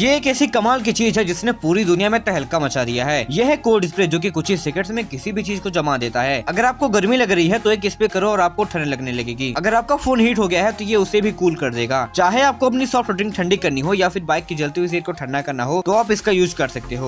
ये एक ऐसी कमाल की चीज है जिसने पूरी दुनिया में तहलका मचा दिया है यह है कोल्ड स्प्रे जो की कुछ ही सेकंड में किसी भी चीज को जमा देता है अगर आपको गर्मी लग रही है तो एक स्प्रे करो और आपको ठंड लगने लगेगी अगर आपका फोन हीट हो गया है तो ये उसे भी कूल कर देगा चाहे आपको अपनी सॉफ्ट ड्रिंक ठंडी करनी हो या फिर बाइक की जलती हुई सीट को ठंडा करना हो तो आप इसका यूज कर सकते हो